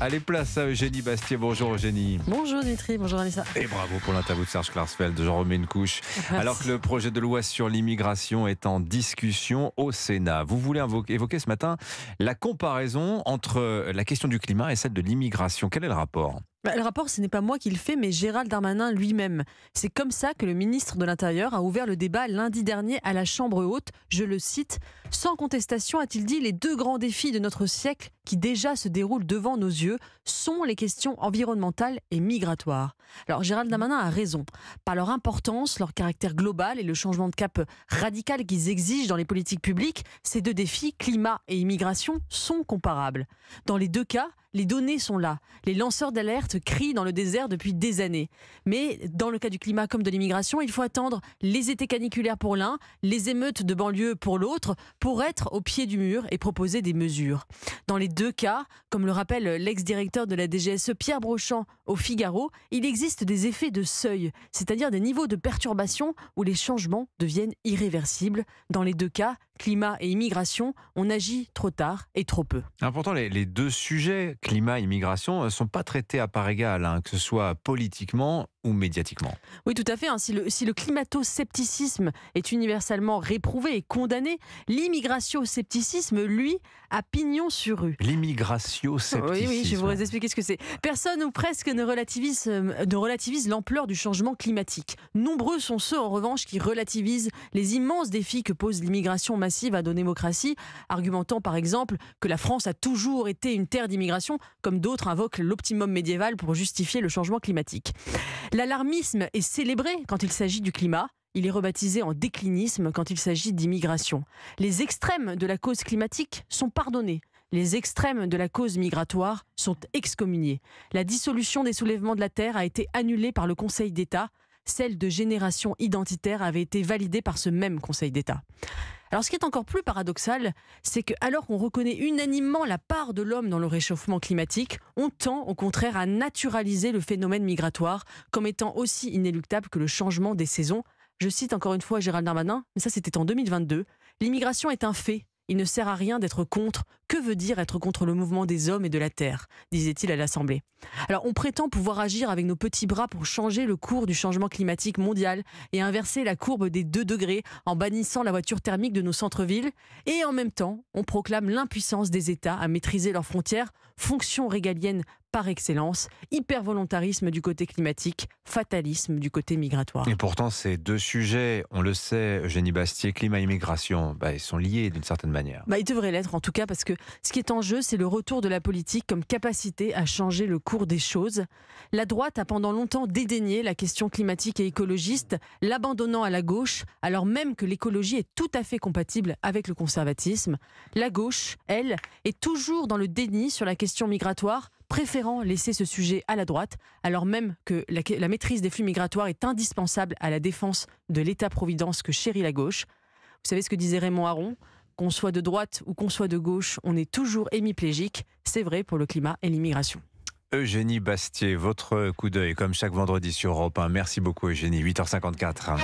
Allez, place à Eugénie Bastier. Bonjour Eugénie. Bonjour Dimitri, bonjour Anissa. Et bravo pour l'interview de Serge Klarsfeld. J'en remets une couche. Alors que le projet de loi sur l'immigration est en discussion au Sénat, vous voulez évoquer ce matin la comparaison entre la question du climat et celle de l'immigration. Quel est le rapport bah, le rapport, ce n'est pas moi qui le fais, mais Gérald Darmanin lui-même. C'est comme ça que le ministre de l'Intérieur a ouvert le débat lundi dernier à la Chambre haute. Je le cite Sans contestation, a-t-il dit, les deux grands défis de notre siècle, qui déjà se déroulent devant nos yeux, sont les questions environnementales et migratoires. Alors Gérald Darmanin a raison. Par leur importance, leur caractère global et le changement de cap radical qu'ils exigent dans les politiques publiques, ces deux défis, climat et immigration, sont comparables. Dans les deux cas, les données sont là. Les lanceurs d'alerte crient dans le désert depuis des années. Mais dans le cas du climat comme de l'immigration, il faut attendre les étés caniculaires pour l'un, les émeutes de banlieue pour l'autre, pour être au pied du mur et proposer des mesures. Dans les deux cas, comme le rappelle l'ex-directeur de la DGSE Pierre Brochant, au Figaro, il existe des effets de seuil, c'est-à-dire des niveaux de perturbation où les changements deviennent irréversibles. Dans les deux cas, climat et immigration, on agit trop tard et trop peu. Important, les deux sujets climat, immigration, ne euh, sont pas traités à part égale, hein, que ce soit politiquement ou médiatiquement. Oui, tout à fait. Hein. Si le, climato-scepticisme est universellement réprouvé et condamné, l'immigration scepticisme lui, a pignon sur rue. L'immigration scepticisme Oui, je vais vous expliquer ce que c'est. Personne ou presque ne relativise, euh, ne relativise l'ampleur du changement climatique. Nombreux sont ceux, en revanche, qui relativisent les immenses défis que pose l'immigration massive à nos démocraties, argumentant par exemple que la France a toujours été une terre d'immigration comme d'autres invoquent l'optimum médiéval pour justifier le changement climatique. L'alarmisme est célébré quand il s'agit du climat. Il est rebaptisé en déclinisme quand il s'agit d'immigration. Les extrêmes de la cause climatique sont pardonnés. Les extrêmes de la cause migratoire sont excommuniés. La dissolution des soulèvements de la Terre a été annulée par le Conseil d'État celle de génération identitaire avait été validée par ce même Conseil d'État. Alors ce qui est encore plus paradoxal, c'est que alors qu'on reconnaît unanimement la part de l'homme dans le réchauffement climatique, on tend au contraire à naturaliser le phénomène migratoire comme étant aussi inéluctable que le changement des saisons. Je cite encore une fois Gérald Darmanin, mais ça c'était en 2022. L'immigration est un fait, il ne sert à rien d'être contre. Que veut dire être contre le mouvement des hommes et de la terre disait-il à l'Assemblée. Alors on prétend pouvoir agir avec nos petits bras pour changer le cours du changement climatique mondial et inverser la courbe des 2 degrés en bannissant la voiture thermique de nos centres-villes. Et en même temps, on proclame l'impuissance des États à maîtriser leurs frontières, fonction régalienne par excellence, hyper volontarisme du côté climatique, fatalisme du côté migratoire. Et pourtant, ces deux sujets, on le sait, Eugénie Bastier, climat et migration, bah, ils sont liés d'une certaine manière. Bah, ils devraient l'être en tout cas, parce que ce qui est en jeu, c'est le retour de la politique comme capacité à changer le cours des choses. La droite a pendant longtemps dédaigné la question climatique et écologiste, l'abandonnant à la gauche, alors même que l'écologie est tout à fait compatible avec le conservatisme. La gauche, elle, est toujours dans le déni sur la question migratoire préférant laisser ce sujet à la droite, alors même que la, maîtrise des flux migratoires est indispensable à la défense de l'État-providence que chérit la gauche. Vous savez ce que disait Raymond Aron qu'on soit de droite ou qu'on soit de gauche, on est toujours hémiplégique. C'est vrai pour le climat et l'immigration. Eugénie Bastier, votre coup d'œil, comme chaque vendredi sur Europe 1. Merci beaucoup, Eugénie. 8h54.